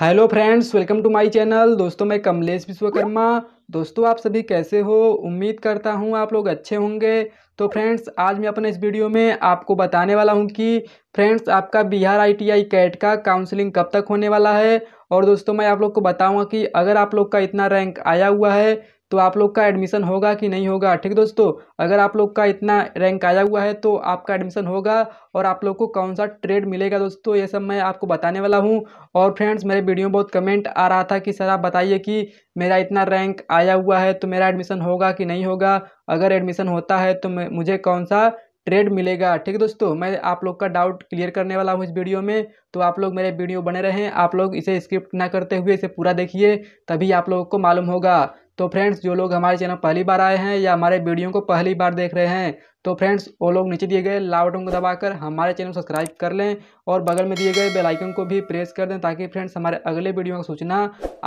hello friends welcome to my channel दोस्तों मैं कमलेश विश्वकर्मा दोस्तों आप सभी कैसे हो उम्मीद करता हूँ आप लोग अच्छे होंगे तो फ्रेंड्स आज मैं अपने इस वीडियो में आपको बताने वाला हूँ कि फ्रेंड्स आपका बिहार आईटीआई कैट का काउंसलिंग कब तक होने वाला है और दोस्तों मैं आप लोग को बताऊँगा कि अगर आप लोग का इतना रैंक आया हुआ है तो आप लोग का एडमिशन होगा कि नहीं होगा ठीक दोस्तों अगर आप लोग का इतना रैंक आया हुआ है तो आपका एडमिशन होगा और आप लोग को कौन सा ट्रेड मिलेगा दोस्तों ये सब मैं आपको बताने वाला हूँ और फ्रेंड्स मेरे वीडियो में बहुत कमेंट आ रहा था कि सर आप बताइए कि मेरा इतना रैंक आया हुआ है तो मेरा एडमिशन होगा कि नहीं होगा अगर एडमिशन होता है तो मुझे कौन सा ट्रेड मिलेगा ठीक दोस्तों मैं आप लोग का डाउट क्लियर करने वाला हूँ इस वीडियो में तो आप लोग मेरे वीडियो बने रहें आप लोग इसे स्क्रिप्ट ना करते हुए इसे पूरा देखिए तभी आप लोगों को मालूम होगा तो फ्रेंड्स जो लोग हमारे चैनल पहली बार आए हैं या हमारे वीडियो को पहली बार देख रहे हैं तो फ्रेंड्स वो लोग नीचे दिए गए लाल बटन को दबाकर हमारे चैनल सब्सक्राइब कर लें और बगल में दिए गए बेल आइकन को भी प्रेस कर दें ताकि फ्रेंड्स हमारे अगले वीडियो का सूचना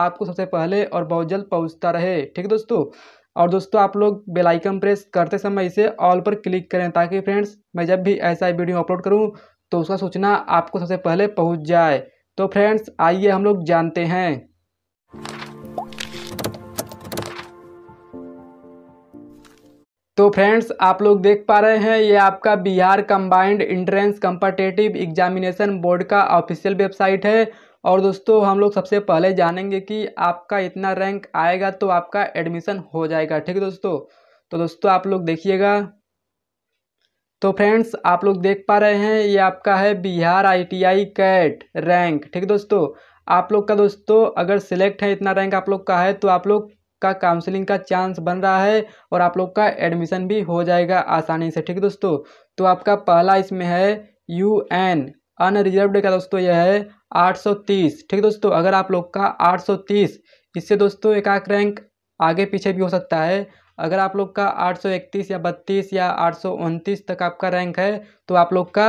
आपको सबसे पहले और बहुत जल्द पहुँचता रहे ठीक है दोस्तों और दोस्तों आप लोग बेल आइकन प्रेस करते समय इसे ऑल पर क्लिक करें ताकि फ्रेंड्स मैं जब भी ऐसा वीडियो अपलोड करूँ तो उसका सूचना आपको सबसे पहले पहुँच जाए तो फ्रेंड्स आइए हम लोग जानते हैं तो फ्रेंड्स आप लोग देख पा रहे हैं ये आपका Bihar combined entrance competitive examination board का ऑफिशियल वेबसाइट है और दोस्तों हम लोग सबसे पहले जानेंगे कि आपका इतना रैंक आएगा तो आपका एडमिशन हो जाएगा ठीक है दोस्तों तो दोस्तों आप लोग देखिएगा तो फ्रेंड्स आप लोग देख पा रहे हैं ये आपका है बिहार आईटीआई कैट रैंक ठीक है दोस्तों आप लोग का दोस्तों अगर सिलेक्ट है इतना रैंक आप लोग का है तो आप लोग का काउंसलिंग का चांस बन रहा है और आप लोग का एडमिशन भी हो जाएगा आसानी से ठीक है दोस्तों तो आपका पहला इसमें है यू एन अनरिजर्वड का दोस्तों यह है 830 ठीक दोस्तों अगर आप लोग का 830 इससे दोस्तों एक रैंक आगे पीछे भी हो सकता है अगर आप लोग का 831 या 32 या आठ तक आपका रैंक है तो आप लोग का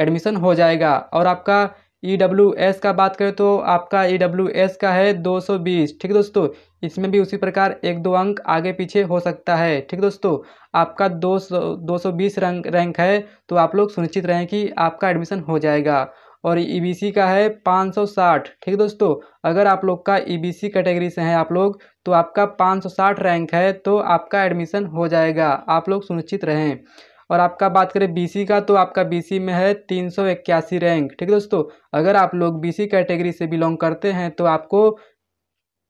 एडमिशन हो जाएगा और आपका ई डब्ल्यू एस का बात करें तो आपका ई डब्ल्यू एस का है 220 ठीक दोस्तों इसमें भी उसी प्रकार एक दो अंक आगे पीछे हो सकता है ठीक दोस्तों आपका दो सौ दो सौ बीस रैंक रैंक है तो आप लोग सुनिश्चित रहें कि आपका एडमिशन हो जाएगा और ई e का है 560 ठीक दोस्तों अगर आप लोग का ई e कैटेगरी से हैं आप लोग तो आपका 560 रैंक है तो आपका एडमिशन हो जाएगा आप लोग सुनिश्चित रहें और आपका बात करें बीसी का तो आपका बीसी में है तीन सौ इक्यासी रैंक ठीक है दोस्तों अगर आप लोग बीसी कैटेगरी से बिलोंग करते हैं तो आपको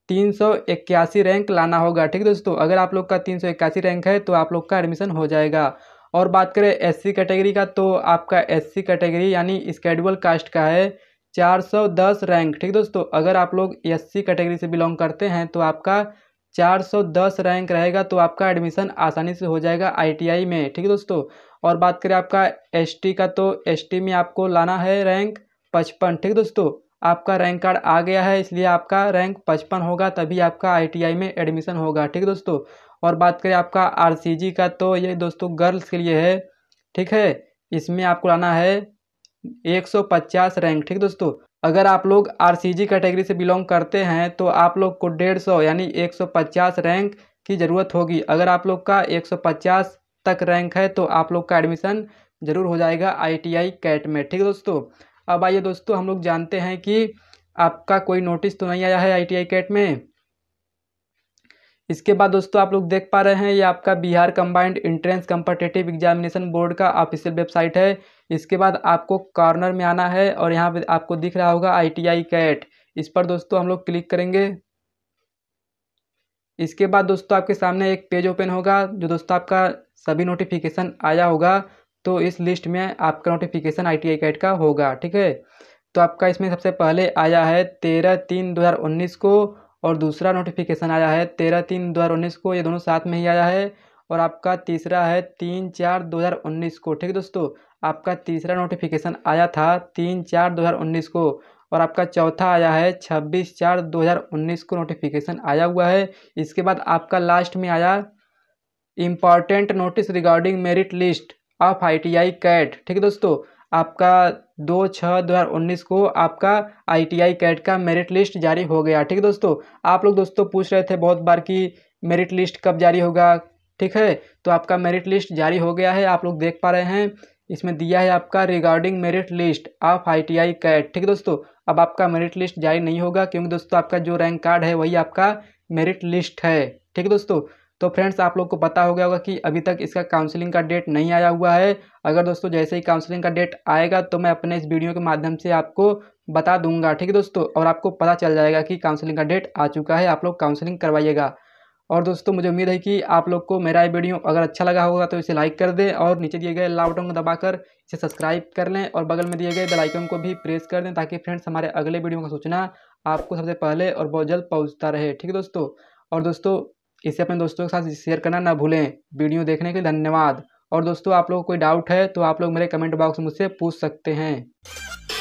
तीन सौ इक्यासी रैंक लाना होगा ठीक है दोस्तों अगर आप लोग का तीन सौ इक्यासी रैंक है तो आप लोग का एडमिशन हो जाएगा और बात करें एससी कैटेगरी का तो आपका एससी कैटेगरी यानी स्केडुअल कास्ट का है दस रैंक ठीक दोस्तों अगर आप लोग एससी कैटेगरी से बिलोंग करते हैं तो आपका 410 रैंक रहेगा तो आपका एडमिशन आसानी से हो जाएगा आईटीआई में ठीक है दोस्तों और बात करें आपका एसटी का तो एसटी में आपको लाना है रैंक पचपन ठीक दोस्तों आपका रैंक कार्ड आ गया है इसलिए आपका रैंक पचपन होगा तभी आपका आईटीआई में एडमिशन होगा ठीक दोस्तों और बात करें आपका आर का तो ये दोस्तों गर्ल्स के लिए है ठीक है इसमें आपको लाना है एक रैंक ठीक दोस्तों अगर आप लोग आर कैटेगरी से बिलोंग करते हैं तो आप लोग को डेढ़ सौ यानी एक सौ पचास रैंक की ज़रूरत होगी अगर आप लोग का एक सौ पचास तक रैंक है तो आप लोग का एडमिशन ज़रूर हो जाएगा आईटीआई कैट में ठीक है दोस्तों अब आइए दोस्तों हम लोग जानते हैं कि आपका कोई नोटिस तो नहीं आया है आई कैट में इसके बाद दोस्तों आप लोग देख पा रहे हैं ये आपका Bihar combined entrance competitive examination board का ऑफिशियल वेबसाइट है इसके बाद आपको कॉर्नर में आना है और यहाँ पे आपको दिख रहा होगा आई टी आई कैट इस पर दोस्तों हम लोग क्लिक करेंगे इसके बाद दोस्तों आपके सामने एक पेज ओपन होगा जो दोस्तों आपका सभी नोटिफिकेशन आया होगा तो इस लिस्ट में आपका नोटिफिकेशन आई टी कैट का होगा ठीक है तो आपका इसमें सबसे पहले आया है तेरह तीन दो हज़ार उन्नीस को और दूसरा नोटिफिकेशन आया है तेरह तीन दो हज़ार उन्नीस को ये दोनों साथ में ही आया है और आपका तीसरा है तीन चार दो हज़ार उन्नीस को ठीक है दोस्तों आपका तीसरा नोटिफिकेशन आया था तीन चार दो हज़ार उन्नीस को और आपका चौथा आया है छब्बीस चार दो हज़ार उन्नीस को नोटिफिकेशन आया हुआ है इसके बाद आपका लास्ट में आया important notice regarding merit list of I T I CAT ठीक है दोस्तों आपका दो छः दो हज़ार उन्नीस को आपका आई टी आई कैट का मेरिट लिस्ट जारी हो गया ठीक है दोस्तों आप लोग दोस्तों पूछ रहे थे बहुत बार कि मेरिट लिस्ट कब जारी होगा ठीक है तो आपका मेरिट लिस्ट जारी हो गया है आप लोग देख पा रहे हैं इसमें दिया है आपका regarding merit list of I T I CAT ठीक दोस्तों अब आपका मेरिट लिस्ट जारी नहीं होगा क्योंकि दोस्तों आपका जो रैंक कार्ड है वही आपका मेरिट लिस्ट है ठीक है दोस्तों तो फ्रेंड्स आप लोग को पता हो गया होगा कि अभी तक इसका काउंसलिंग का डेट नहीं आया हुआ है अगर दोस्तों जैसे ही काउंसलिंग का डेट आएगा तो मैं अपने इस वीडियो के माध्यम से आपको बता दूंगा ठीक है दोस्तों और आपको पता चल जाएगा कि काउंसलिंग का डेट आ चुका है आप लोग काउंसलिंग करवाइएगा और दोस्तों मुझे उम्मीद है कि आप लोग को मेरा ये वीडियो अगर अच्छा लगा होगा तो इसे लाइक कर दें और नीचे दिए गए लाल बटन को दबाकर इसे सब्सक्राइब कर लें और बगल में दिए गए बेल आइकन को भी प्रेस कर दें ताकि फ्रेंड्स हमारे अगले वीडियो का सूचना आपको सबसे पहले और बहुत जल्द पहुँचता रहे ठीक है दोस्तों और दोस्तों इसे अपने दोस्तों के साथ शेयर करना ना भूलें वीडियो देखने के लिए धन्यवाद और दोस्तों आप लोग कोई डाउट है तो आप लोग मेरे कमेंट बॉक्स में मुझसे पूछ सकते हैं